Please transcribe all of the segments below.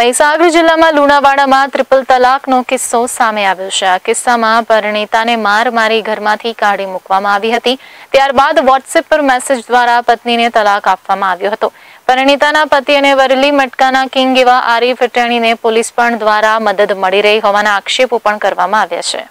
મહીસાગર જિલ્લામાં લુણાવાડામાં ત્રિપલ તલાકનો કિસ્સો સામે આવ્યો છે આ કિસ્સામાં પરિણીતાને માર મારી ઘરમાંથી કાઢી મૂકવામાં આવી હતી ત્યારબાદ વોટ્સએપ પર મેસેજ દ્વારા પત્નીને તલાક આપવામાં આવ્યો હતો પરિણીતાના પતિ અને વરલી મટકાના કિંગ એવા આરીફ અટણીને પોલીસ પણ દ્વારા મદદ મળી રહી હોવાના આક્ષેપો પણ કરવામાં આવ્યા છે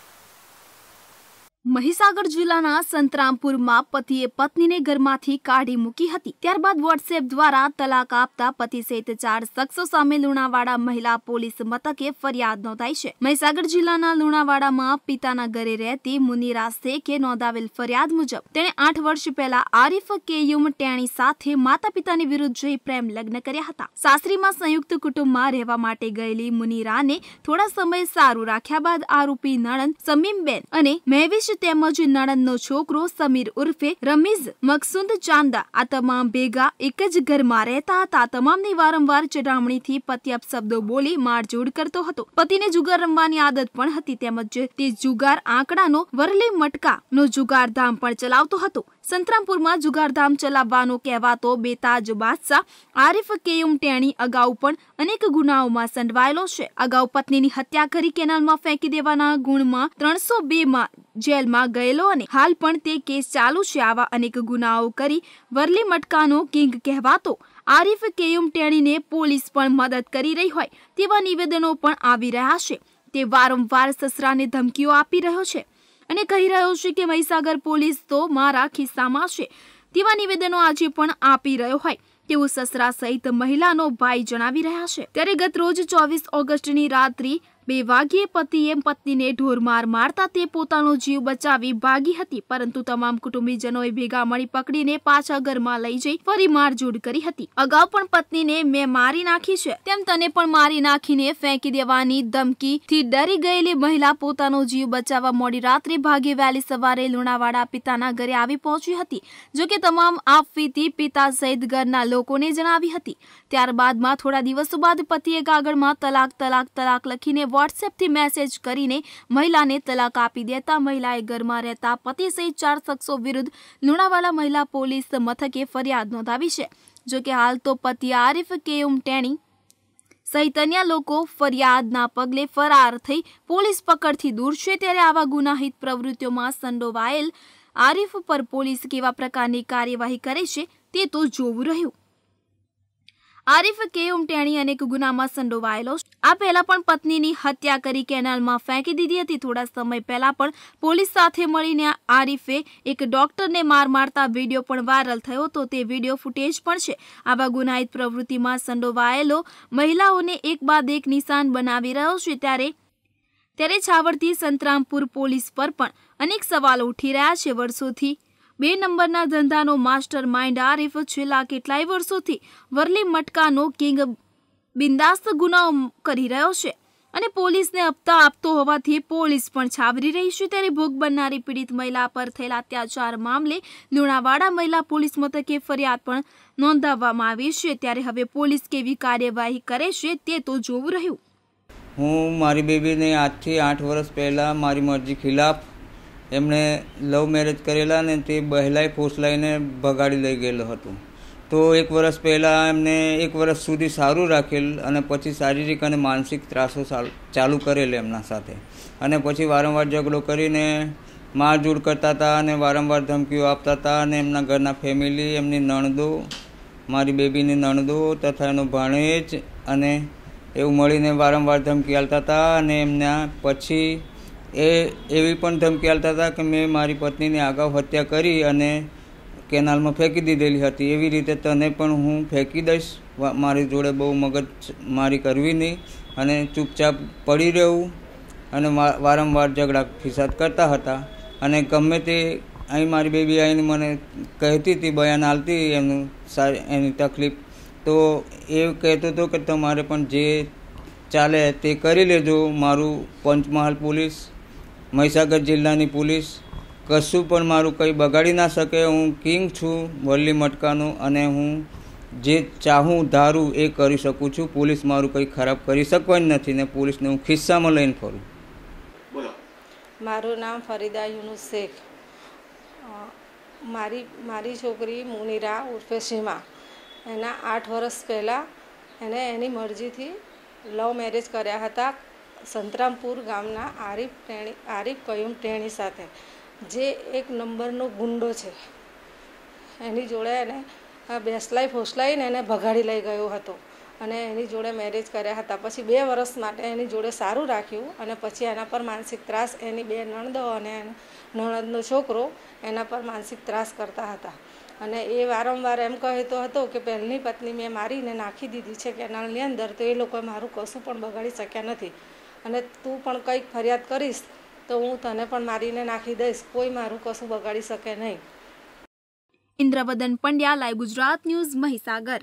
મહીસાગર જિલ્લાના સંતરામપુરમાં પતિએ પત્નીને ઘરમાંથી કાઢી મૂકી હતી ત્યારબાદ વોટ્સએપ દ્વારા તલાક આપતા પતિ સહિત ચાર શખ્સો સામે લુણાવાડા મહિલા પોલીસ મથકે ફરિયાદ નોંધાઈ છે મહીસાગર જિલ્લાના લુણાવાડામાં પિતાના ઘરે રહેતી મુનિરા શેખે નોંધાવેલ ફરિયાદ મુજબ તેણે આઠ વર્ષ પહેલા આરિફ કેયુમ ટેણી સાથે માતા પિતાની વિરુદ્ધ જઈ પ્રેમ લગ્ન કર્યા હતા સાસરીમાં સંયુક્ત કુટુંબમાં રહેવા માટે ગયેલી મુનિરાને થોડા સમય સારું રાખ્યા બાદ આરોપી નણંદ સમીમબેન અને મહેવીશ રમેશ તેમજ નણંદનો છોકરો સમીર ઉર્ફે રમીઝ મકસુંદ ચાંદા આ તમામ ભેગા એક જ ઘરમાં રહેતા હતા તમામની વારંવાર ચઢામણીથી પતિ અપશબ્દો બોલી મારઝૂડ કરતો હતો પતિને જુગાર રમવાની આદત પણ હતી તેમજ તે જુગાર આંકડાનો વરલી મટકા નો જુગારધામ પણ ચલાવતો હતો સંતરામપુરમાં જુગારધામ ચલાવવાનો કહેવાતો બેતાજ બાદશાહ આરિફ કેયુમ ટેણી અગાઉ પણ અનેક ગુનાઓમાં સંડવાયેલો છે અગાઉ પત્નીની હત્યા કરી કેનાલમાં ફેંકી દેવાના ગુણમાં ત્રણસો બેમાં જેલમાં ગયેલો અને હાલ પણ તે કેસ ચાલુ છે આવા અનેક ગુનાઓ કરી વરલી મટકાનો કિંગ કહેવાતો આરીફ કેયુમ ટેણીને પોલીસ પણ મદદ કરી રહી હોય તેવા નિવેદનો પણ આવી રહ્યા છે તે વારંવાર સસરાને ધમકીઓ આપી રહ્યો છે અને કહી રહ્યો છે કે મહીસાગર પોલીસ તો મારા ખિસ્સામાં છે તેવા નિવેદનો આજે પણ આપી રહ્યો હોય તેવું સસરા સહિત મહિલાનો ભાઈ જણાવી રહ્યા છે ત્યારે ગત રોજ ચોવીસ ઓગસ્ટની રાત્રિ બે વાગ્યે એમ પત્નીને ઢોરમાર મારતા તે પોતાનો જીવ બચાવી ભાગી હતી પરંતુ તમામ કુટુંબીજનોએ ભેગા મળી પકડીને પાછા ઘરમાં લઈ જઈ ફરી મારઝૂડ કરી હતી અગાઉ પણ પત્નીને મેં મારી નાખી છે તેમ તને પણ મારી નાખીને ફેંકી દેવાની ધમકીથી ડરી ગયેલી મહિલા પોતાનો જીવ બચાવવા મોડી રાત્રે ભાગે વહેલી સવારે લુણાવાડા પિતાના ઘરે આવી પહોંચી હતી જોકે તમામ આપવીતી પિતા સહિત ઘરના લોકોને જણાવી હતી ત્યારબાદમાં થોડા દિવસો બાદ પતિએ કાગળમાં તલાક તલાક તલાક લખીને વોટ્સએપથી મેસેજ કરીને મહિલાને તલાક આપી દેતા મહિલાએ ઘરમાં રહેતા પતિ સહિત ચાર શખ્સો વિરુદ્ધ લુણાવાલા મહિલા પોલીસ મથકે ફરિયાદ નોંધાવી છે જોકે હાલ તો પતિ આરિફ કેયુમ ટેણી સહિત અન્ય લોકો ફરિયાદના પગલે ફરાર થઈ પોલીસ પકડથી દૂર છે ત્યારે આવા ગુનાહિત પ્રવૃત્તિઓમાં સંડોવાયેલ આરીફ પર પોલીસ કેવા પ્રકારની કાર્યવાહી કરે છે તે તો જોવું રહ્યું આરીફ કે ઉમટેણી અનેક ગુનામાં સંડોવાયેલો આ પહેલા પણ પત્નીની હત્યા કરી કેનાલમાં ફેંકી દીધી હતી થોડા સમય પહેલા પણ પોલીસ સાથે મળીને આરીફે એક ડોક્ટરને માર મારતા વિડીયો પણ વાયરલ થયો તો તે વિડીયો ફૂટેજ પણ છે આવા ગુનાહિત પ્રવૃત્તિમાં સંડોવાયેલો મહિલાઓને એક બાદ એક નિશાન બનાવી રહ્યો છે ત્યારે ત્યારે છાવરથી સંતરામપુર પોલીસ પર પણ અનેક સવાલો ઉઠી રહ્યા છે વર્ષોથી બે નંબરના ધંધાનો માસ્ટર માઇન્ડ આરિફ છેલ્લા કેટલાય વર્ષોથી વરલી મટકાનો કિંગ બિંદાસ્ત ગુનાઓ કરી રહ્યો છે અને પોલીસને હપ્તા આપતો હોવાથી પોલીસ પણ છાબરી રહી છે ત્યારે ભોગ બનનારી પીડિત મહિલા પર થયેલા અત્યાચાર મામલે લુણાવાડા મહિલા પોલીસ મથકે ફરિયાદ પણ નોંધાવવામાં આવી છે ત્યારે હવે પોલીસ કેવી કાર્યવાહી કરે છે તે તો જોવું રહ્યું હું મારી બેબીને આજથી આઠ વર્ષ પહેલાં મારી મરજી ખિલાફ એમણે લવ મેરેજ કરેલા ને તે બહેલાઈ ફોસલાઈને ભગાડી લઈ ગયેલો હતો તો એક વર્ષ પહેલાં એમને એક વર્ષ સુધી સારું રાખેલ અને પછી શારીરિક અને માનસિક ત્રાસો ચાલુ કરેલ એમના સાથે અને પછી વારંવાર ઝઘડો કરીને મારઝૂડ કરતા હતા અને વારંવાર ધમકીઓ આપતા હતા અને એમના ઘરના ફેમિલી એમની નણદો મારી બેબીની નણદો તથા એનો ભણેજ અને એવું મળીને વારંવાર ધમકી આપતા હતા અને એમના પછી એ એવી પણ ધમકી આપતા હતા કે મેં મારી પત્નીની અગાઉ હત્યા કરી અને કેનાલમાં ફેંકી દીધેલી હતી એવી રીતે તને પણ હું ફેંકી દઈશ મારી જોડે બહુ મગજ મારી કરવી નહીં અને ચૂપચાપ પડી રહેવું અને વારંવાર ઝઘડા ફિસાદ કરતા હતા અને ગમે તે અહીં મારી બેબી આવીને મને કહેતી હતી બયાન હાલતી એનું સારી એની તકલીફ તો એ કહેતો હતો કે તમારે પણ જે ચાલે તે કરી લેજો મારું પંચમહાલ પોલીસ મહીસાગર જિલ્લાની પોલીસ કશું પણ મારું કંઈ બગાડી ના શકે હું કિંગ છું વલ્લી મટકાનું અને હું જે ચાહું ધારું એ કરી શકું છું પોલીસ મારું કંઈ ખરાબ કરી જ નથી ને પોલીસને હું ખિસ્સામાં લઈને ફરું મારું નામ ફરીદા યુનુસ શેખ મારી મારી છોકરી મુનિરા ઉર્ફે સીમા એના આઠ વર્ષ પહેલાં એને એની મરજીથી લવ મેરેજ કર્યા હતા સંતરામપુર ગામના આરીફ ટેણી આરીફ કયુમ ટેણી સાથે જે એક નંબરનો ગુંડો છે એની જોડે એને બેસલાઈ ફોસલાઈને એને ભગાડી લઈ ગયો હતો અને એની જોડે મેરેજ કર્યા હતા પછી બે વર્ષ માટે એની જોડે સારું રાખ્યું અને પછી એના પર માનસિક ત્રાસ એની બે નણદો અને નણદનો છોકરો એના પર માનસિક ત્રાસ કરતા હતા અને એ વારંવાર એમ કહેતો હતો કે પહેલની પત્ની મેં મારીને નાખી દીધી છે કેનાલની અંદર તો એ લોકોએ મારું કશું પણ બગાડી શક્યા નથી અને તું પણ કંઈક ફરિયાદ કરીશ તો હું તને પણ મારીને નાખી દઈશ કોઈ મારું કશું બગાડી શકે નહીં ઇન્દ્રવદન પંડ્યા લાઈવ ગુજરાત ન્યૂઝ મહીસાગર